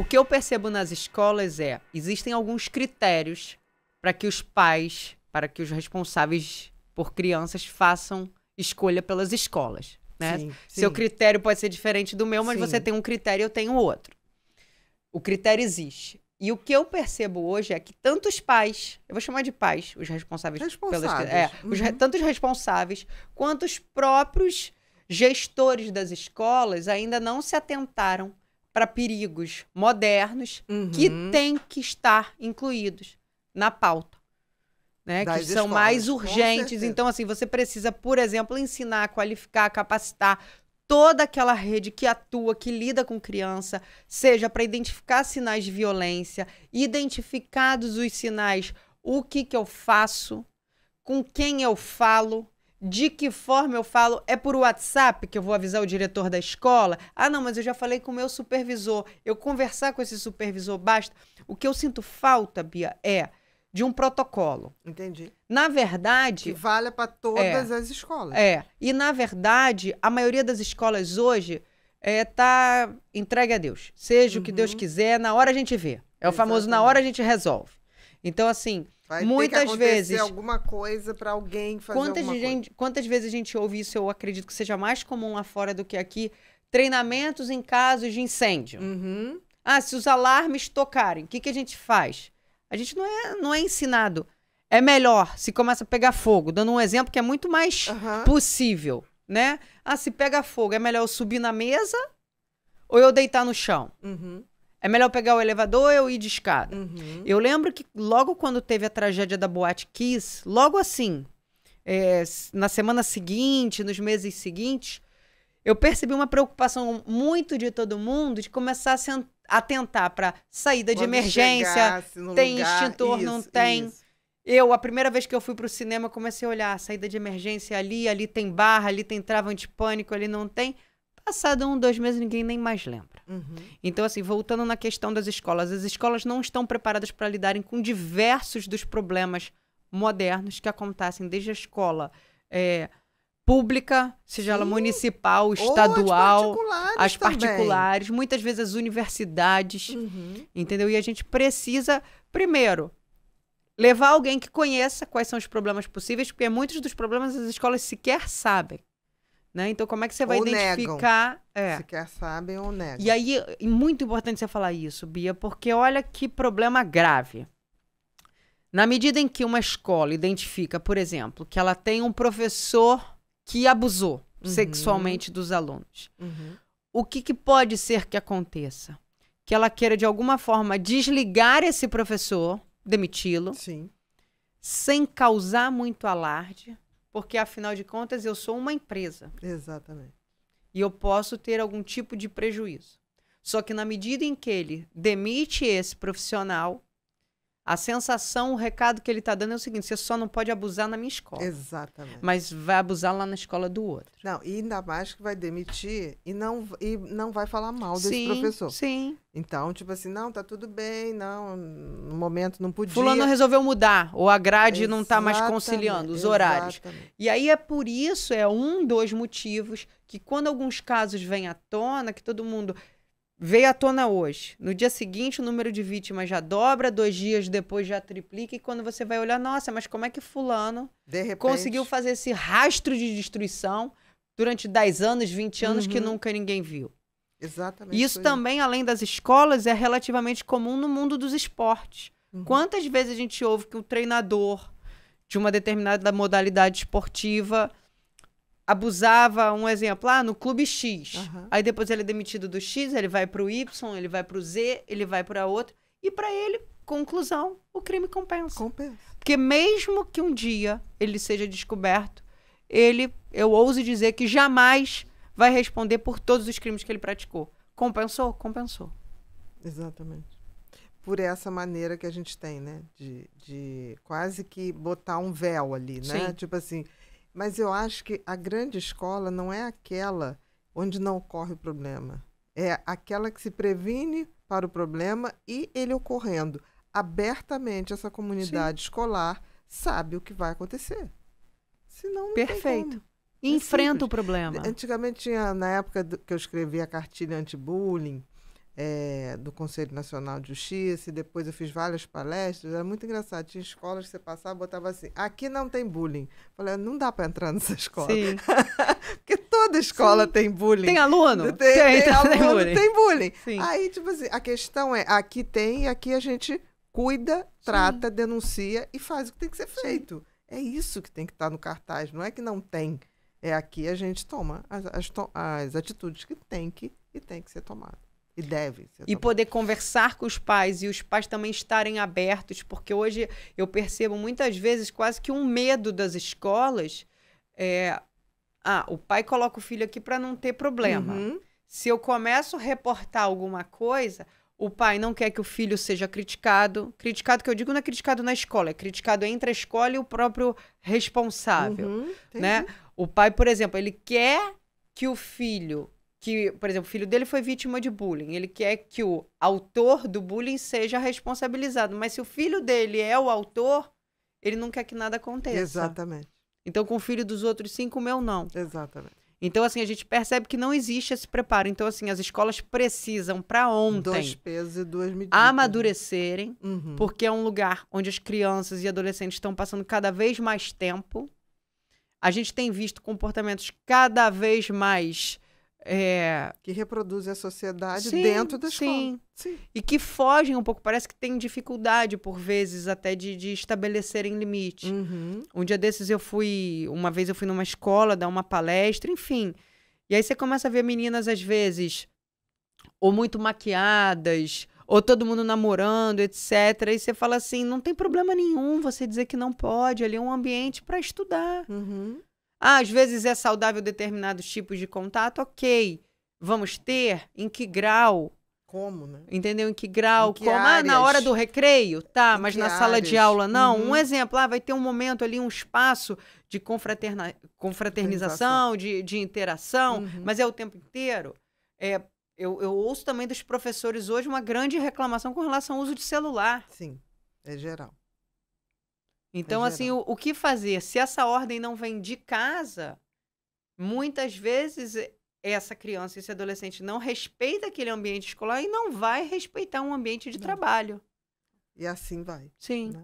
O que eu percebo nas escolas é, existem alguns critérios para que os pais, para que os responsáveis por crianças façam escolha pelas escolas, né? Sim, sim. Seu critério pode ser diferente do meu, mas sim. você tem um critério e eu tenho outro. O critério existe. E o que eu percebo hoje é que tantos pais, eu vou chamar de pais, os responsáveis, responsáveis. pelas é, uhum. os, tanto os responsáveis quanto os próprios gestores das escolas ainda não se atentaram para perigos modernos uhum. que têm que estar incluídos na pauta, né? que são mais urgentes. Então, assim, você precisa, por exemplo, ensinar, qualificar, capacitar toda aquela rede que atua, que lida com criança, seja para identificar sinais de violência, identificados os sinais, o que que eu faço, com quem eu falo, de que forma eu falo? É por WhatsApp que eu vou avisar o diretor da escola? Ah, não, mas eu já falei com o meu supervisor. Eu conversar com esse supervisor basta. O que eu sinto falta, Bia, é de um protocolo. Entendi. Na verdade. Que valha para todas é, as escolas. É. E, na verdade, a maioria das escolas hoje está é, tá entregue a Deus. Seja uhum. o que Deus uhum. quiser, na hora a gente vê. É o Exatamente. famoso na hora a gente resolve. Então, assim, Vai Muitas vezes. alguma coisa para alguém fazer quantas gente, coisa. Quantas vezes a gente ouve isso, eu acredito que seja mais comum lá fora do que aqui, treinamentos em casos de incêndio. Uhum. Ah, se os alarmes tocarem, o que, que a gente faz? A gente não é, não é ensinado. É melhor se começa a pegar fogo, dando um exemplo que é muito mais uhum. possível, né? Ah, se pega fogo, é melhor eu subir na mesa ou eu deitar no chão? Uhum. É melhor pegar o elevador ou eu ir de escada? Uhum. Eu lembro que logo quando teve a tragédia da Boate Kiss, logo assim, é, na semana seguinte, nos meses seguintes, eu percebi uma preocupação muito de todo mundo de começar a atentar para saída de emergência, tem lugar, extintor, isso, não tem. Isso. Eu, a primeira vez que eu fui para o cinema, comecei a olhar saída de emergência ali, ali tem barra, ali tem trava antipânico, ali não tem. Passado um, dois meses, ninguém nem mais lembra. Uhum. Então, assim, voltando na questão das escolas, as escolas não estão preparadas para lidarem com diversos dos problemas modernos que acontecem desde a escola é, pública, seja Sim. ela municipal, estadual, as particulares, as particulares muitas vezes as universidades, uhum. entendeu? E a gente precisa, primeiro, levar alguém que conheça quais são os problemas possíveis, porque muitos dos problemas as escolas sequer sabem. Né? Então, como é que você vai ou identificar? Negam. É. Se quer sabem ou negam. E aí, é muito importante você falar isso, Bia, porque olha que problema grave. Na medida em que uma escola identifica, por exemplo, que ela tem um professor que abusou uhum. sexualmente dos alunos, uhum. o que, que pode ser que aconteça? Que ela queira, de alguma forma, desligar esse professor, demiti-lo, sem causar muito alarde, porque afinal de contas eu sou uma empresa. Exatamente. E eu posso ter algum tipo de prejuízo. Só que na medida em que ele demite esse profissional, a sensação, o recado que ele está dando é o seguinte: você só não pode abusar na minha escola. Exatamente. Mas vai abusar lá na escola do outro. Não, e ainda mais que vai demitir e não, e não vai falar mal desse sim, professor. Sim. Então, tipo assim, não, tá tudo bem, não, no momento não podia. Fulano resolveu mudar, ou a grade não está mais conciliando os horários. Exatamente. E aí é por isso, é um dos motivos que quando alguns casos vêm à tona, que todo mundo veio à tona hoje. No dia seguinte, o número de vítimas já dobra, dois dias depois já triplica, e quando você vai olhar, nossa, mas como é que Fulano repente... conseguiu fazer esse rastro de destruição durante 10 anos, 20 anos uhum. que nunca ninguém viu? Exatamente. Isso também, isso. além das escolas, é relativamente comum no mundo dos esportes. Uhum. Quantas vezes a gente ouve que um treinador de uma determinada modalidade esportiva abusava, um exemplo, lá ah, no clube X. Uhum. Aí depois ele é demitido do X, ele vai para o Y, ele vai para o Z, ele vai para outro. E para ele, conclusão, o crime compensa. Compensa. Porque mesmo que um dia ele seja descoberto, ele, eu ouso dizer que jamais vai responder por todos os crimes que ele praticou. Compensou? Compensou. Exatamente. Por essa maneira que a gente tem, né? De, de quase que botar um véu ali, né? Sim. Tipo assim, mas eu acho que a grande escola não é aquela onde não ocorre o problema. É aquela que se previne para o problema e ele ocorrendo abertamente, essa comunidade Sim. escolar sabe o que vai acontecer. Senão não Perfeito. É Enfrenta é o problema. Antigamente tinha, na época que eu escrevi a cartilha anti-bullying, é, do Conselho Nacional de Justiça, e depois eu fiz várias palestras, era muito engraçado. Tinha escolas que você passava, botava assim, aqui não tem bullying. falei, ah, não dá para entrar nessa escola. Porque toda escola Sim. tem bullying. Tem aluno? Tem, tem, tem aluno, tem bullying. Tem bullying. Sim. Aí, tipo assim, a questão é, aqui tem e aqui a gente cuida, trata, Sim. denuncia e faz o que tem que ser feito. É isso que tem que estar tá no cartaz, não é que não tem. É aqui a gente toma as, as, as atitudes que tem que e tem que ser tomada. E deve. E tá poder conversar com os pais e os pais também estarem abertos, porque hoje eu percebo muitas vezes quase que um medo das escolas é. Ah, o pai coloca o filho aqui para não ter problema. Uhum. Se eu começo a reportar alguma coisa, o pai não quer que o filho seja criticado. Criticado que eu digo não é criticado na escola, é criticado entre a escola e o próprio responsável, uhum, né? O pai, por exemplo, ele quer que o filho que, por exemplo, o filho dele foi vítima de bullying. Ele quer que o autor do bullying seja responsabilizado. Mas se o filho dele é o autor, ele não quer que nada aconteça. Exatamente. Então, com o filho dos outros cinco, o meu não. Exatamente. Então, assim, a gente percebe que não existe esse preparo. Então, assim, as escolas precisam, para ontem, Dois pesos e duas medidas. amadurecerem, uhum. porque é um lugar onde as crianças e adolescentes estão passando cada vez mais tempo. A gente tem visto comportamentos cada vez mais é... Que reproduzem a sociedade sim, dentro da escola. Sim. sim. E que fogem um pouco, parece que tem dificuldade, por vezes, até de, de estabelecerem limite. Uhum. Um dia desses eu fui, uma vez eu fui numa escola dar uma palestra, enfim. E aí você começa a ver meninas, às vezes, ou muito maquiadas, ou todo mundo namorando, etc. E você fala assim: não tem problema nenhum você dizer que não pode, ali é um ambiente para estudar. Uhum. Ah, às vezes é saudável determinados tipos de contato, ok. Vamos ter? Em que grau? Como, né? Entendeu? Em que grau? Em que como? Ah, na hora do recreio? Tá, em mas na áreas? sala de aula não. Uhum. Um exemplo, ah, vai ter um momento ali, um espaço de confraterna... confraternização, de, de interação, uhum. mas é o tempo inteiro. É, eu, eu ouço também dos professores hoje uma grande reclamação com relação ao uso de celular. Sim, é geral. É então, é assim, o, o, que fazer? Se essa ordem não vem de casa, muitas vezes essa criança, esse adolescente não respeita aquele ambiente escolar e não vai respeitar um ambiente de não. trabalho. E assim vai. Sim. Né?